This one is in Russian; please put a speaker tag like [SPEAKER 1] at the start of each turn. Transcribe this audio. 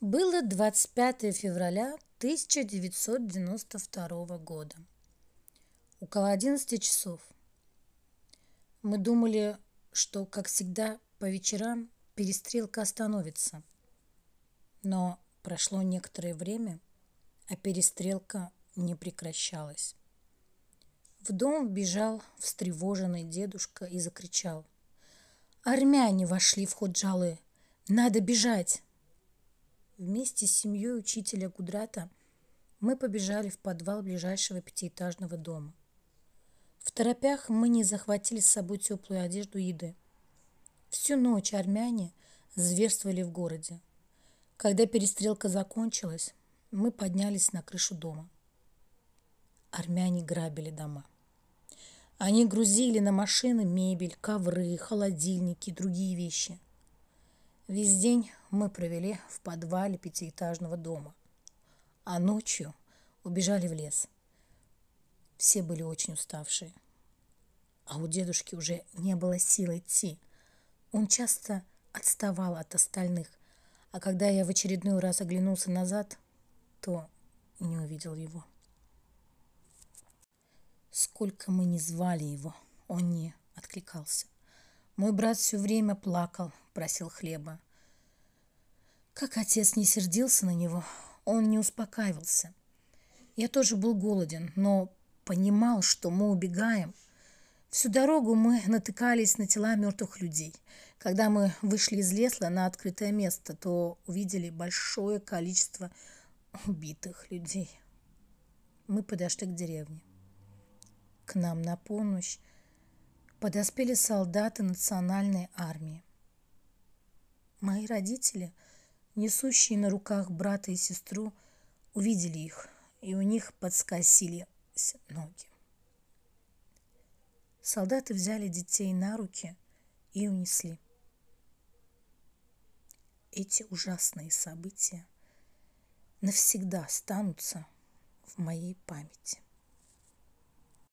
[SPEAKER 1] Было 25 февраля 1992 года. Около 11 часов. Мы думали, что, как всегда, по вечерам перестрелка остановится. Но прошло некоторое время, а перестрелка не прекращалась. В дом вбежал встревоженный дедушка и закричал. «Армяне вошли в Ходжалы! Надо бежать!» Вместе с семьей учителя Гудрата мы побежали в подвал ближайшего пятиэтажного дома. В торопях мы не захватили с собой теплую одежду и еды. Всю ночь армяне зверствовали в городе. Когда перестрелка закончилась, мы поднялись на крышу дома. Армяне грабили дома. Они грузили на машины мебель, ковры, холодильники и другие вещи – Весь день мы провели в подвале пятиэтажного дома, а ночью убежали в лес. Все были очень уставшие. А у дедушки уже не было сил идти. Он часто отставал от остальных, а когда я в очередной раз оглянулся назад, то не увидел его. Сколько мы не звали его, он не откликался. Мой брат все время плакал, просил хлеба. Как отец не сердился на него, он не успокаивался. Я тоже был голоден, но понимал, что мы убегаем. Всю дорогу мы натыкались на тела мертвых людей. Когда мы вышли из лесла на открытое место, то увидели большое количество убитых людей. Мы подошли к деревне. К нам на помощь подоспели солдаты национальной армии. Мои родители – несущие на руках брата и сестру, увидели их, и у них подскосились ноги. Солдаты взяли детей на руки и унесли. Эти ужасные события навсегда останутся в моей памяти.